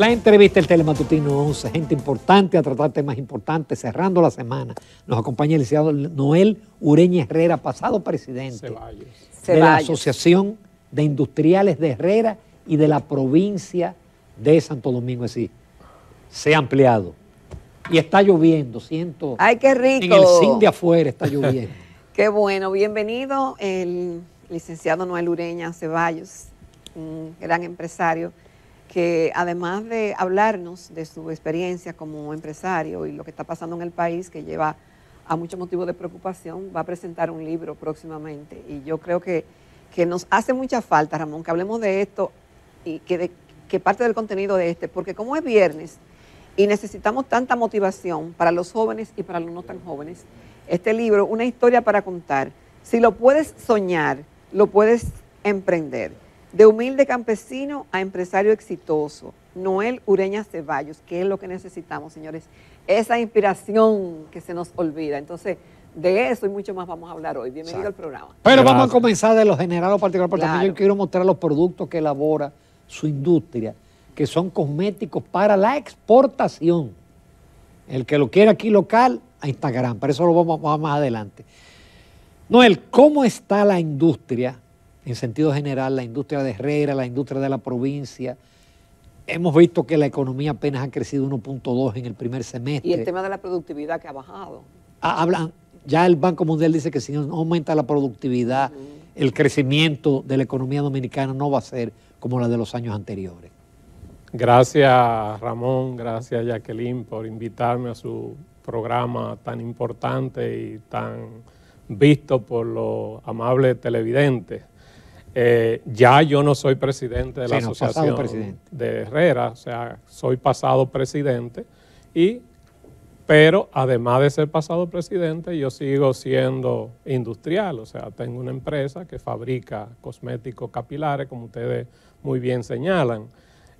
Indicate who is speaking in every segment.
Speaker 1: La entrevista del Telematutino 11, gente importante a tratar temas importantes, cerrando la semana. Nos acompaña el licenciado Noel Ureña Herrera, pasado presidente de la Asociación de Industriales de Herrera y de la provincia de Santo Domingo. Es se ha ampliado. Y está lloviendo, siento. ¡Ay, qué rico! En el sin de afuera está lloviendo.
Speaker 2: qué bueno, bienvenido el licenciado Noel Ureña Ceballos, un gran empresario que además de hablarnos de su experiencia como empresario y lo que está pasando en el país, que lleva a muchos motivos de preocupación, va a presentar un libro próximamente. Y yo creo que, nos hace mucha falta, Ramón, que hablemos de esto y que, de, que parte del contenido de este, porque como es viernes y necesitamos tanta motivación para los jóvenes y para los no tan jóvenes, este libro, una historia para contar, si lo puedes soñar, lo puedes emprender. De humilde campesino a empresario exitoso, Noel Ureña Ceballos, que es lo que necesitamos, señores, esa inspiración que se nos olvida. Entonces, de eso y mucho más vamos a hablar hoy. Bienvenido al programa.
Speaker 3: Pero vamos a
Speaker 1: comenzar de lo general particular, porque yo quiero mostrar los productos que elabora su industria, que son cosméticos para la exportación. El que lo quiera aquí local, a Instagram, para eso lo vamos, vamos más adelante. Noel, ¿cómo está la industria en sentido general, la industria de Herrera, la industria de la provincia. Hemos visto que la economía apenas ha crecido 1.2 en el primer semestre. Y el tema
Speaker 2: de la productividad que ha bajado.
Speaker 1: Ah, ya el Banco Mundial dice que si no aumenta la productividad, el crecimiento de la economía dominicana no va a ser como la de los años anteriores.
Speaker 3: Gracias Ramón, gracias Jacqueline por invitarme a su programa tan importante y tan visto por los amables televidentes. Eh, ya yo no soy presidente de la asociación de Herrera, o sea, soy pasado presidente y pero además de ser pasado presidente, yo sigo siendo industrial, o sea, tengo una empresa que fabrica cosméticos capilares, como ustedes muy bien señalan.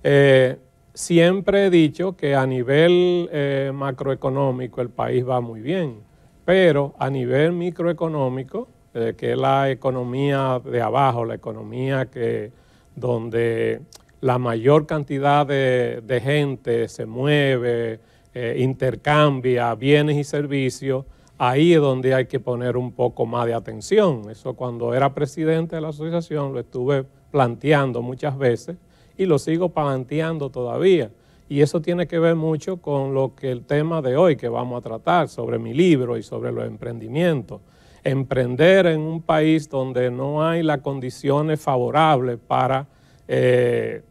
Speaker 3: Eh, siempre he dicho que a nivel eh, macroeconómico el país va muy bien, pero a nivel microeconómico eh, que es la economía de abajo, la economía que, donde la mayor cantidad de, gente se mueve, eh, intercambia bienes y servicios, ahí es donde hay que poner un poco más de atención. Eso cuando era presidente de la asociación lo estuve planteando muchas veces y lo sigo planteando todavía. Y eso tiene que ver mucho con lo que el tema de hoy que vamos a tratar sobre mi libro y sobre los emprendimientos emprender en un país donde no hay las condiciones favorables para eh,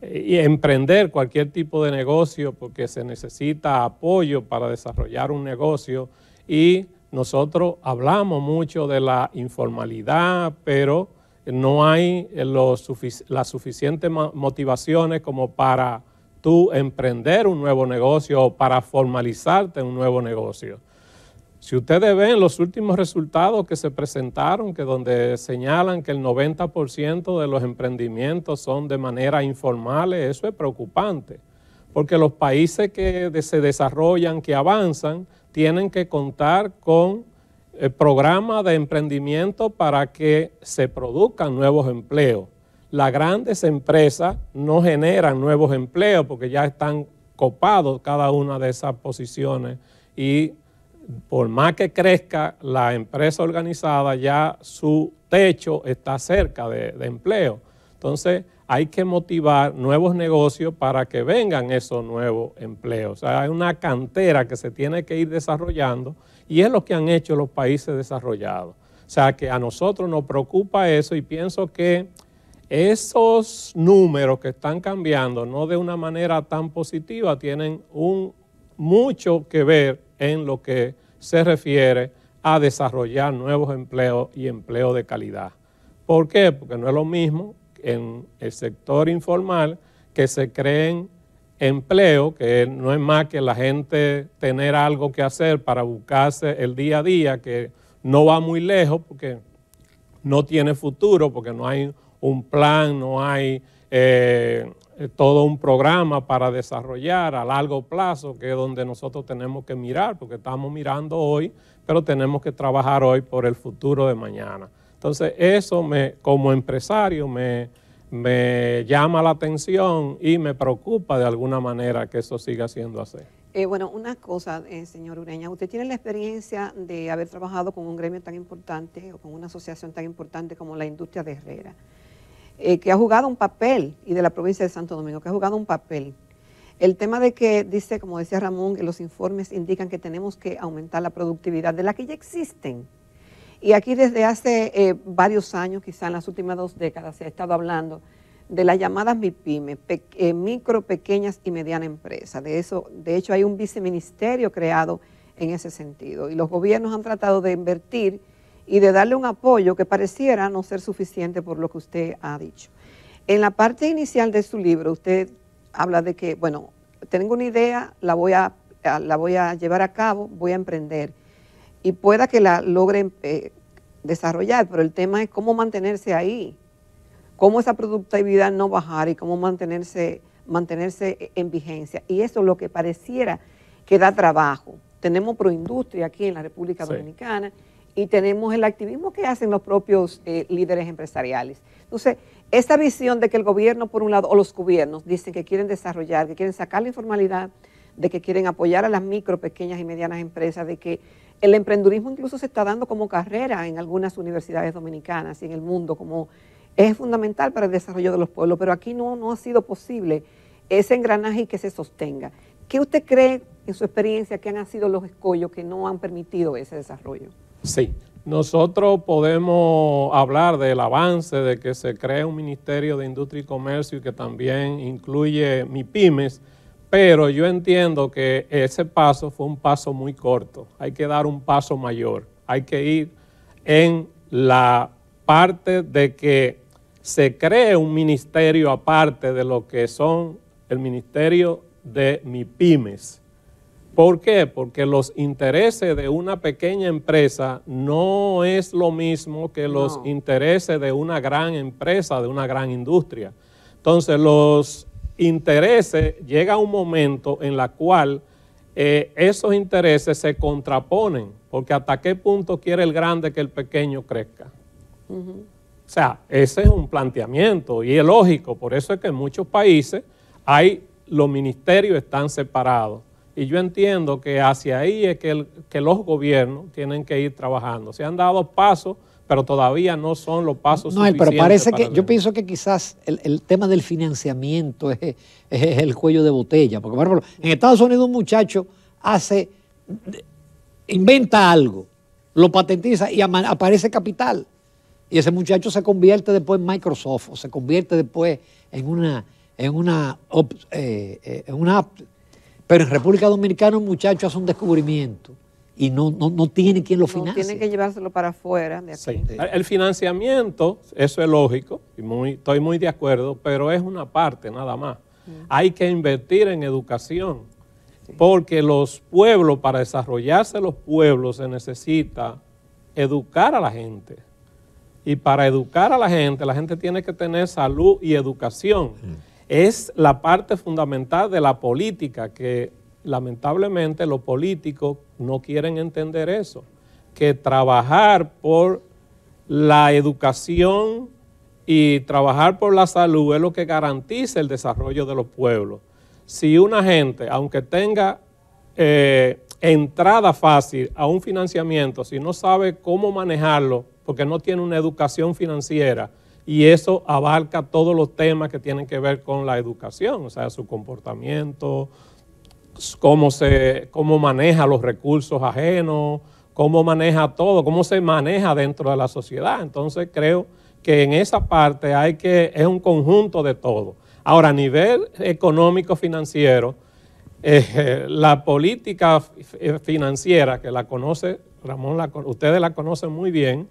Speaker 3: emprender cualquier tipo de negocio porque se necesita apoyo para desarrollar un negocio y nosotros hablamos mucho de la informalidad, pero no hay eh, las suficientes motivaciones como para tú emprender un nuevo negocio o para formalizarte un nuevo negocio. Si ustedes ven los últimos resultados que se presentaron, que donde señalan que el 90% de los emprendimientos son de manera informal, eso es preocupante, porque los países que se desarrollan, que avanzan, tienen que contar con eh, programas de emprendimiento para que se produzcan nuevos empleos. Las grandes empresas no generan nuevos empleos porque ya están copados cada una de esas posiciones y por más que crezca la empresa organizada, ya su techo está cerca de, empleo. Entonces, hay que motivar nuevos negocios para que vengan esos nuevos empleos. O sea, hay una cantera que se tiene que ir desarrollando y es lo que han hecho los países desarrollados. O sea, que a nosotros nos preocupa eso y pienso que esos números que están cambiando, no de una manera tan positiva, tienen un, mucho que ver en lo que se refiere a desarrollar nuevos empleos y empleo de calidad. ¿Por qué? Porque no es lo mismo en el sector informal que se creen empleos, que no es más que la gente tener algo que hacer para buscarse el día a día, que no va muy lejos porque no tiene futuro, porque no hay un plan, no hay eh, eh, todo un programa para desarrollar a largo plazo, que es donde nosotros tenemos que mirar, porque estamos mirando hoy, pero tenemos que trabajar hoy por el futuro de mañana. Entonces, eso me, como empresario me, me llama la atención y me preocupa de alguna manera que eso siga siendo así.
Speaker 2: Eh, bueno, una cosa, eh, señor Ureña, usted tiene la experiencia de haber trabajado con un gremio tan importante o con una asociación tan importante como la industria de Herrera. Eh, que ha jugado un papel, y de la provincia de Santo Domingo, que ha jugado un papel. El tema de que dice, como decía Ramón, que los informes indican que tenemos que aumentar la productividad de la que ya existen. Y aquí desde hace eh, varios años, quizá en las últimas dos décadas, se ha estado hablando de las llamadas MIPYME, eh, micro, pequeñas y medianas empresas. De eso, de hecho, hay un viceministerio creado en ese sentido. Y los gobiernos han tratado de invertir y de darle un apoyo que pareciera no ser suficiente por lo que usted ha dicho. En la parte inicial de su libro, usted habla de que, bueno, tengo una idea, la voy a, la voy a llevar a cabo, voy a emprender y pueda que la logre eh, desarrollar, pero el tema es cómo mantenerse ahí, cómo esa productividad no bajar y cómo mantenerse, mantenerse en vigencia. Y eso es lo que pareciera que da trabajo. Tenemos proindustria aquí en la República Dominicana y tenemos el activismo que hacen los propios eh, líderes empresariales. Entonces, esta visión de que el gobierno, por un lado, o los gobiernos, dicen que quieren desarrollar, que quieren sacar la informalidad, de que quieren apoyar a las micro, pequeñas y medianas empresas, de que el emprendedurismo incluso se está dando como carrera en algunas universidades dominicanas y en el mundo, como es fundamental para el desarrollo de los pueblos, pero aquí no, no ha sido posible ese engranaje y que se sostenga. ¿Qué usted cree en su experiencia que han sido los escollos que no han permitido ese desarrollo?
Speaker 3: Sí, nosotros podemos hablar del avance de que se cree un Ministerio de Industria y Comercio y que también incluye MIPIMES, pero yo entiendo que ese paso fue un paso muy corto. Hay que dar un paso mayor. Hay que ir en la parte de que se cree un ministerio aparte de lo que son el Ministerio de MIPIMES ¿Por qué? Porque los intereses de una pequeña empresa no es lo mismo que los intereses de una gran empresa, de una gran industria. Entonces, los intereses llega un momento en la cual eh, esos intereses se contraponen, porque hasta qué punto quiere el grande que el pequeño crezca. O sea, ese es un planteamiento y es lógico, por eso es que en muchos países hay los ministerios están separados y yo entiendo que hacia ahí es que, los gobiernos tienen que ir trabajando. Se han dado pasos, pero todavía no son los pasos suficientes. No, pero parece que yo
Speaker 1: pienso que quizás el, tema del financiamiento es, el cuello de botella. Porque, por ejemplo, en Estados Unidos un muchacho hace, inventa algo, lo patentiza y aparece capital. Y ese muchacho se convierte después en Microsoft o se convierte después en una, en una eh, eh, pero en República Dominicana un muchacho hace un descubrimiento y no, no, tiene quien lo financie.
Speaker 3: No tiene que llevárselo para afuera. De aquí. El financiamiento, eso es lógico, y muy, estoy muy de acuerdo, pero es una parte nada más. Mm. Hay que invertir en educación, porque los pueblos, para desarrollarse los pueblos, se necesita educar a la gente. Y para educar a la gente, la gente tiene que tener salud y educación. Mm es la parte fundamental de la política, que lamentablemente los políticos no quieren entender eso, que trabajar por la educación y trabajar por la salud es lo que garantiza el desarrollo de los pueblos. Si una gente, aunque tenga eh, entrada fácil a un financiamiento, si no sabe cómo manejarlo, porque no tiene una educación financiera, y eso abarca todos los temas que tienen que ver con la educación, o sea, su comportamiento, cómo, se, cómo maneja los recursos ajenos, cómo maneja todo, cómo se maneja dentro de la sociedad. Entonces creo que en esa parte hay que, es un conjunto de todo. Ahora, a nivel económico financiero, eh, la política eh, financiera que la conoce, Ramón, ustedes la conocen muy bien,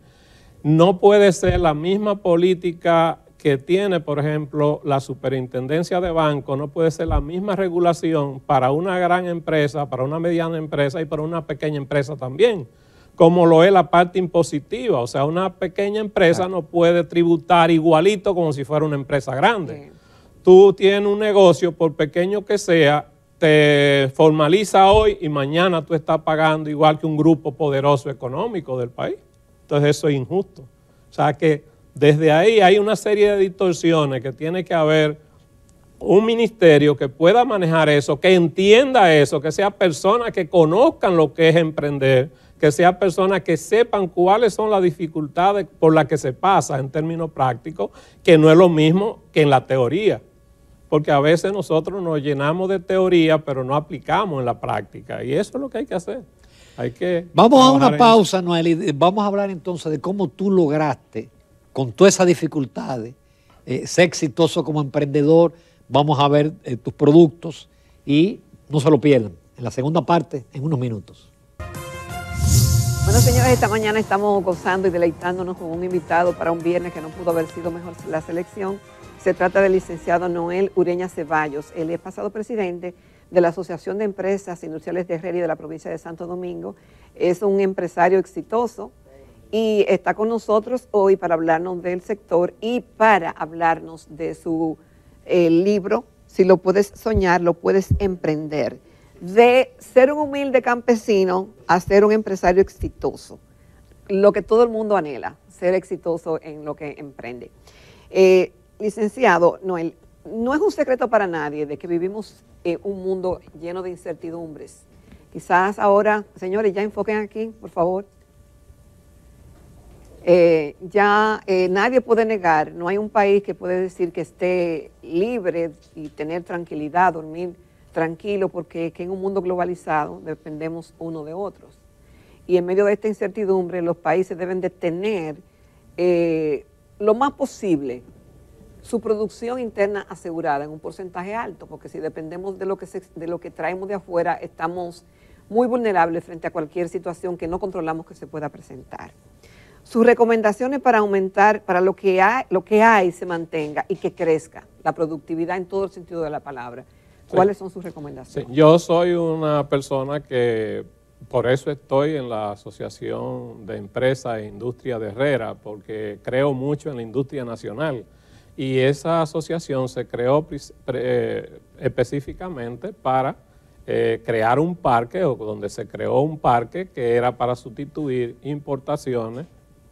Speaker 3: no puede ser la misma política que tiene, por ejemplo, la superintendencia de banco, no puede ser la misma regulación para una gran empresa, para una mediana empresa y para una pequeña empresa también, como lo es la parte impositiva. O sea, una pequeña empresa no puede tributar igualito como si fuera una empresa grande. Tú tienes un negocio, por pequeño que sea, te formaliza hoy y mañana tú estás pagando igual que un grupo poderoso económico del país. Entonces eso es injusto. O sea que desde ahí hay una serie de distorsiones que tiene que haber un ministerio que pueda manejar eso, que entienda eso, que sea personas que conozcan lo que es emprender, que sea personas que sepan cuáles son las dificultades por las que se pasa en términos prácticos, que no es lo mismo que en la teoría. Porque a veces nosotros nos llenamos de teoría, pero no aplicamos en la práctica. Y eso es lo que hay que hacer. Vamos a una pausa,
Speaker 1: Noel, vamos a hablar entonces de cómo tú lograste, con todas esas dificultades, eh, ser exitoso como emprendedor. Vamos a ver eh, tus productos y no se lo pierdan. En la segunda parte, en unos minutos.
Speaker 2: Bueno, señores, esta mañana estamos gozando y deleitándonos con un invitado para un viernes que no pudo haber sido mejor la selección. Se trata del licenciado Noel Ureña Ceballos. Él es pasado presidente de la Asociación de Empresas Industriales de Herrera de la provincia de Santo Domingo. Es un empresario exitoso y está con nosotros hoy para hablarnos del sector y para hablarnos de su eh, libro, Si lo puedes soñar, lo puedes emprender, de ser un humilde campesino a ser un empresario exitoso, lo que todo el mundo anhela, ser exitoso en lo que emprende. Eh, licenciado Noel, no es un secreto para nadie de que vivimos en un mundo lleno de incertidumbres. Quizás ahora, señores, ya enfoquen aquí, por favor. Eh, ya eh, nadie puede negar, no hay un país que puede decir que esté libre y tener tranquilidad, dormir tranquilo, porque que en un mundo globalizado dependemos uno de otros. Y en medio de esta incertidumbre, los países deben de tener eh, lo más posible su producción interna asegurada en un porcentaje alto, porque si dependemos de lo que, de lo que traemos de afuera, estamos muy vulnerables frente a cualquier situación que no controlamos que se pueda presentar. Sus recomendaciones para aumentar, para lo que hay, lo que hay se mantenga y que crezca la productividad en todo el sentido de la palabra. ¿Cuáles son sus recomendaciones?
Speaker 3: Yo soy una persona que por eso estoy en la Asociación de Empresas e Industria de Herrera, porque creo mucho en la industria nacional y esa asociación se creó eh, específicamente para eh, crear un parque, o donde se creó un parque que era para sustituir importaciones,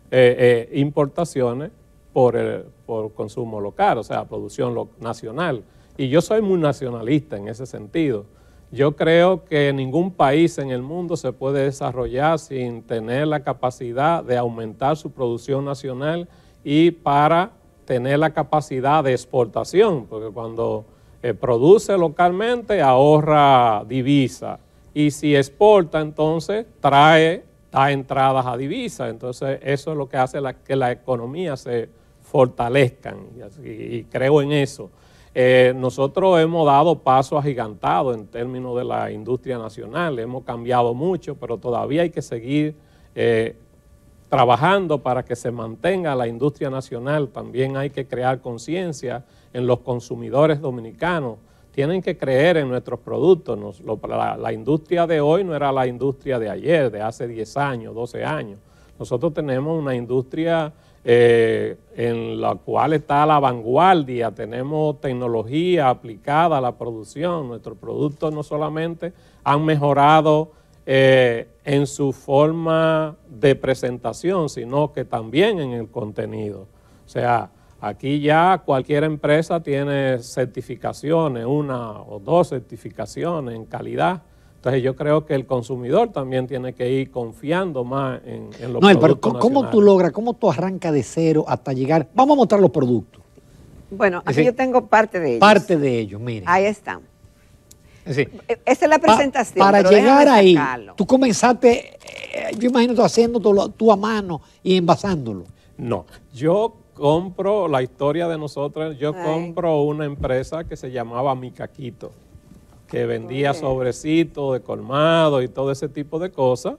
Speaker 2: eh,
Speaker 3: importaciones por, el, por consumo local, o sea, producción nacional. Y yo soy muy nacionalista en ese sentido. Yo creo que ningún país en el mundo se puede desarrollar sin tener la capacidad de aumentar su producción nacional y para tener la capacidad de exportación, porque cuando eh, produce localmente ahorra divisa. Y si exporta, entonces trae, da entradas a divisa. Entonces eso es lo que hace que la economía se fortalezcan. Y, creo en eso. Eh, nosotros hemos dado paso agigantado en términos de la industria nacional, hemos cambiado mucho, pero todavía hay que seguir eh, trabajando para que se mantenga la industria nacional. También hay que crear conciencia en los consumidores dominicanos. Tienen que creer en nuestros productos. la, industria de hoy no era la industria de ayer, de hace 10 años, 12 años. Nosotros tenemos una industria eh, en la cual está la vanguardia, tenemos tecnología aplicada a la producción. Nuestros productos no solamente han mejorado eh, en su forma de presentación, sino que también en el contenido. O sea, aquí ya cualquier empresa tiene certificaciones, una o dos certificaciones en calidad. Entonces yo creo que el consumidor también tiene que ir confiando más en, en los no, productos pero ¿cómo, tú
Speaker 1: logras, cómo tú arranca de cero hasta llegar? Vamos a mostrar los productos.
Speaker 3: Bueno, aquí yo tengo parte de ellos. Parte de ellos, mire. Ahí están. Eh,
Speaker 2: esa es la presentación.
Speaker 3: para llegar ahí,
Speaker 1: tú comenzaste, eh, yo imagino, tú haciendo tú a mano y envasándolo.
Speaker 3: No, yo compro la historia de nosotros, yo compro una empresa que se llamaba Mi Caquito, que vendía sobrecitos de colmado y todo ese tipo de cosas,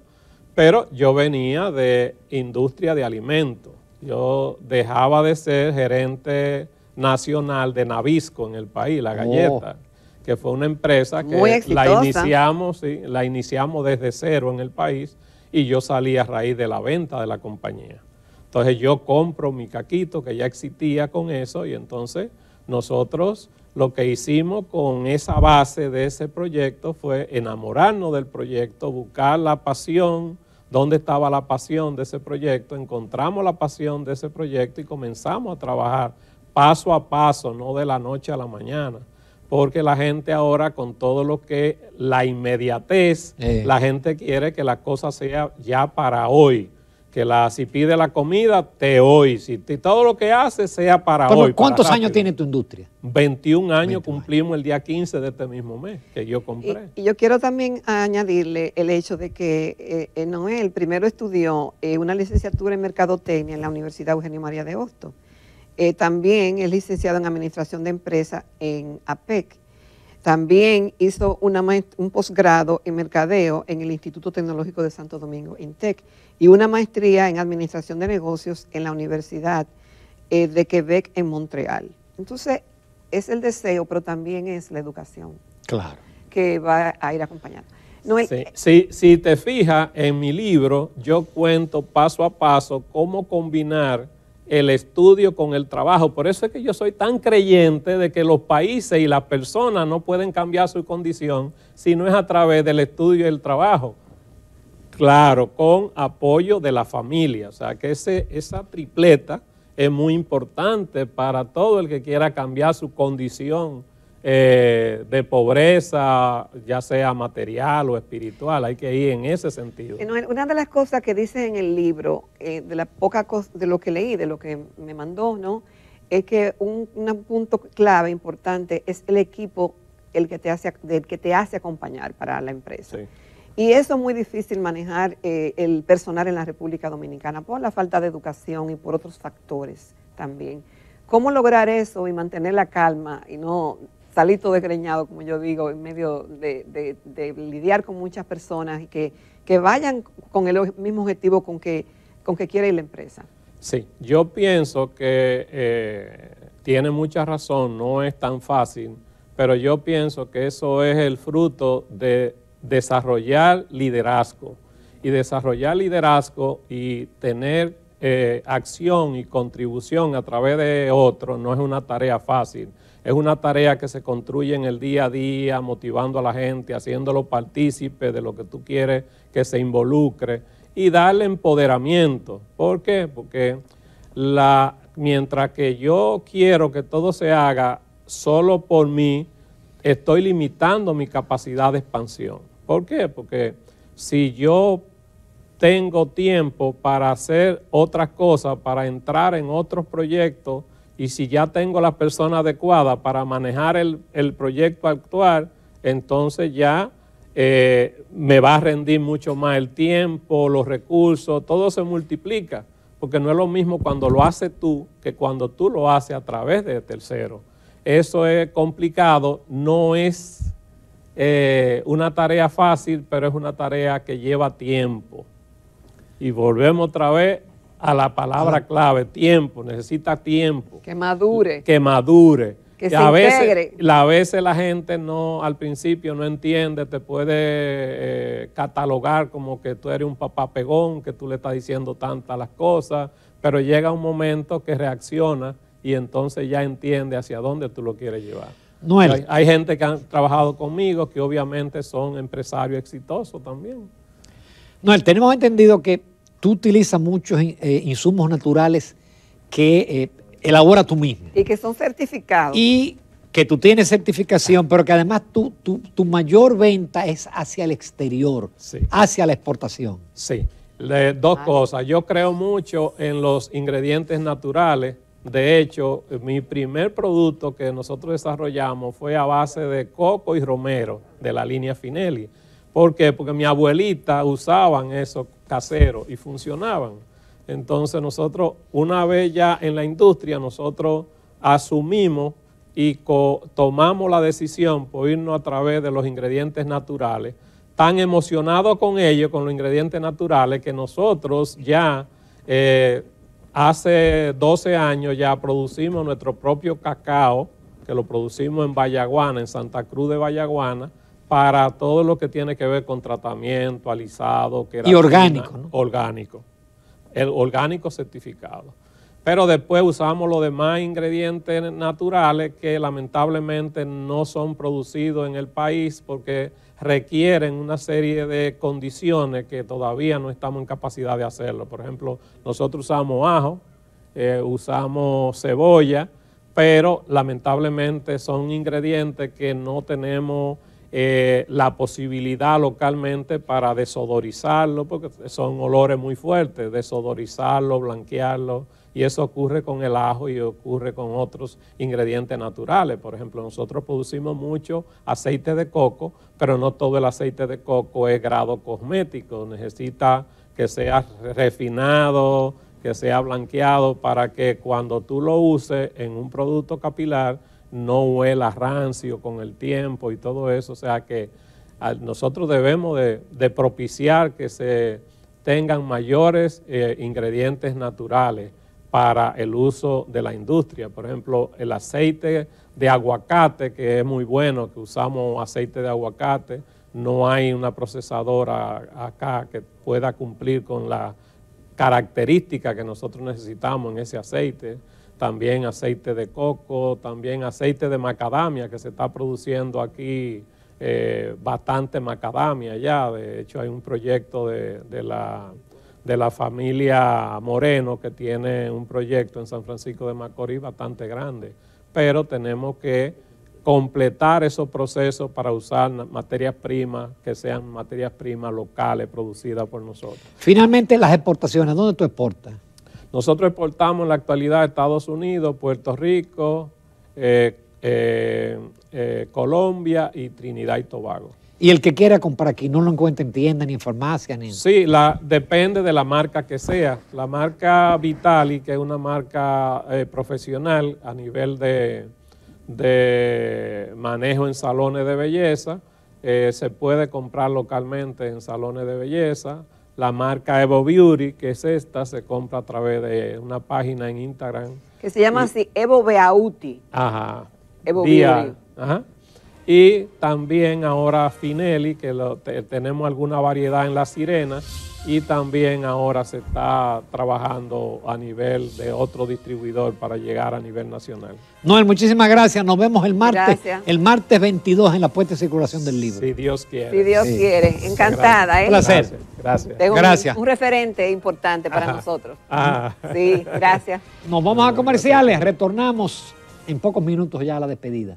Speaker 3: pero yo venía de industria de alimentos. Yo dejaba de ser gerente nacional de Nabisco en el país, la oh. galleta que fue una empresa que la iniciamos, sí, la iniciamos desde cero en el país y yo salí a raíz de la venta de la compañía. Entonces yo compro mi caquito que ya existía con eso y entonces nosotros lo que hicimos con esa base de ese proyecto fue enamorarnos del proyecto, buscar la pasión, dónde estaba la pasión de ese proyecto, encontramos la pasión de ese proyecto y comenzamos a trabajar paso a paso, no de la noche a la mañana porque la gente ahora con todo lo que la inmediatez, la gente quiere que la cosa sea ya para hoy. Que la, si pide la comida, te hoy. Si todo lo que hace sea para hoy. ¿Cuántos años tiene tu industria? 21 años cumplimos el día 15 de este mismo mes que yo compré.
Speaker 2: Y, yo quiero también añadirle el hecho de que eh, eh, Noel primero estudió eh, una licenciatura en mercadotecnia en la Universidad Eugenio María de Hosto. Eh, también es licenciado en Administración de Empresa en APEC. También hizo un posgrado en Mercadeo en el Instituto Tecnológico de Santo Domingo, INTEC, y una maestría en Administración de Negocios en la Universidad eh, de Quebec en Montreal. Entonces, es el deseo, pero también es la educación. Claro. Que va a ir acompañando.
Speaker 3: si te fijas, en mi libro yo cuento paso a paso cómo combinar el estudio con el trabajo. Por eso es que yo soy tan creyente de que los países y las personas no pueden cambiar su condición si no es a través del estudio y el trabajo. Claro, con apoyo de la familia. O sea que ese, esa tripleta es muy importante para todo el que quiera cambiar su condición eh, de pobreza, ya sea material o espiritual, hay que ir en ese sentido.
Speaker 2: Una de las cosas que dice en el libro, eh, de la poca de lo que leí, de lo que me mandó, ¿no? Es que un, punto clave importante es el equipo el que te hace, del que te hace acompañar para la empresa. Y eso es muy difícil manejar eh, el personal en la República Dominicana por la falta de educación y por otros factores también. ¿Cómo lograr eso y mantener la calma y no Salito todo desgreñado, como yo digo, en medio de, lidiar con muchas personas y que, que, vayan con el mismo objetivo con que, con que quiere ir la empresa.
Speaker 3: Sí, yo pienso que eh, tiene mucha razón, no es tan fácil, pero yo pienso que eso es el fruto de desarrollar liderazgo y desarrollar liderazgo y tener eh, acción y contribución a través de otros no es una tarea fácil es una tarea que se construye en el día a día, motivando a la gente, haciéndolo partícipe de lo que tú quieres que se involucre y darle empoderamiento. ¿Por qué? Porque mientras que yo quiero que todo se haga solo por mí, estoy limitando mi capacidad de expansión. ¿Por qué? Porque si yo tengo tiempo para hacer otras cosas, para entrar en otros proyectos, y si ya tengo la persona adecuada para manejar el, el proyecto actual, entonces ya eh, me va a rendir mucho más el tiempo, los recursos, todo se multiplica, porque no es lo mismo cuando lo haces tú que cuando tú lo haces a través de tercero. Eso es complicado, no es eh, una tarea fácil, pero es una tarea que lleva tiempo. Y volvemos otra vez a la palabra clave, tiempo, necesita tiempo.
Speaker 2: Que madure.
Speaker 3: Que madure. Que, se La, a veces la gente no, al principio no entiende, te puede eh, catalogar como que tú eres un papá pegón, que tú le estás diciendo tantas las cosas, pero llega un momento que reacciona y entonces ya entiende hacia dónde tú lo quieres llevar. Noel. Hay, hay gente que han trabajado conmigo que obviamente son empresarios exitosos también.
Speaker 1: Noel, tenemos entendido que tú utilizas muchos eh, insumos naturales que eh, elabora tú mismo.
Speaker 2: Y que son certificados. Y
Speaker 1: que tú tienes certificación, pero que además tu, mayor venta es hacia el exterior, hacia la exportación.
Speaker 3: Sí, dos ah. cosas. Yo creo mucho en los ingredientes naturales. De hecho, mi primer producto que nosotros desarrollamos fue a base de coco y romero de la línea Finelli. ¿Por qué? Porque mi abuelita usaban eso casero y funcionaban. Entonces nosotros, una vez ya en la industria, nosotros asumimos y tomamos la decisión por irnos a través de los ingredientes naturales, tan emocionados con ellos, con los ingredientes naturales, que nosotros ya eh, hace 12 años ya producimos nuestro propio cacao, que lo producimos en Vallaguana, en Santa Cruz de Vallaguana, para todo lo que tiene que ver con tratamiento, alisado, que y orgánico, orgánico, el orgánico certificado. Pero después usamos los demás ingredientes naturales que lamentablemente no son producidos en el país porque requieren una serie de condiciones que todavía no estamos en capacidad de hacerlo. Por ejemplo, nosotros usamos ajo, eh, usamos cebolla, pero lamentablemente son ingredientes que no tenemos eh, la posibilidad localmente para desodorizarlo, porque son olores muy fuertes, desodorizarlo, blanquearlo, y eso ocurre con el ajo y ocurre con otros ingredientes naturales. Por ejemplo, nosotros producimos mucho aceite de coco, pero no todo el aceite de coco es grado cosmético, necesita que sea refinado, que sea blanqueado, para que cuando tú lo uses en un producto capilar, no huela rancio con el tiempo y todo eso. O sea que ah, nosotros debemos de, propiciar que se tengan mayores eh, ingredientes naturales para el uso de la industria. Por ejemplo, el aceite de aguacate, que es muy bueno, que usamos aceite de aguacate, no hay una procesadora acá que pueda cumplir con la característica que nosotros necesitamos en ese aceite también aceite de coco, también aceite de macadamia que se está produciendo aquí eh, bastante macadamia ya. De hecho, hay un proyecto de, de, la, de, la, familia Moreno que tiene un proyecto en San Francisco de Macorís bastante grande. Pero tenemos que completar esos procesos para usar materias primas que sean materias primas locales producidas por nosotros.
Speaker 1: Finalmente, las exportaciones, ¿dónde tú exportas?
Speaker 3: Nosotros exportamos en la actualidad a Estados Unidos, Puerto Rico, eh, eh, eh, Colombia y Trinidad y Tobago.
Speaker 1: Y el que quiera comprar aquí no lo encuentra en tienda, ni en farmacia, ni
Speaker 3: Sí, la, depende de la marca que sea. La marca Vitali, que es una marca profesional a nivel de, de manejo en salones de belleza, se puede comprar localmente en salones de belleza. La marca Evo Beauty, que es esta, se compra a través de una página en Instagram. Que se
Speaker 2: llama así, Evo Beauty.
Speaker 3: Ajá. Evo Beauty. Ajá. Y también ahora Finelli, que lo, tenemos alguna variedad en la sirena y también ahora se está trabajando a nivel de otro distribuidor para llegar a nivel nacional.
Speaker 1: Noel, muchísimas gracias. Nos vemos el martes. El martes 22 en la puesta de circulación del libro. Si Dios quiere. Si Dios quiere. Encantada, ¿eh? Un placer. Gracias. Un,
Speaker 2: referente importante para nosotros. Ah. Sí, gracias. Nos vamos a comerciales.
Speaker 1: Retornamos en pocos minutos ya a la despedida.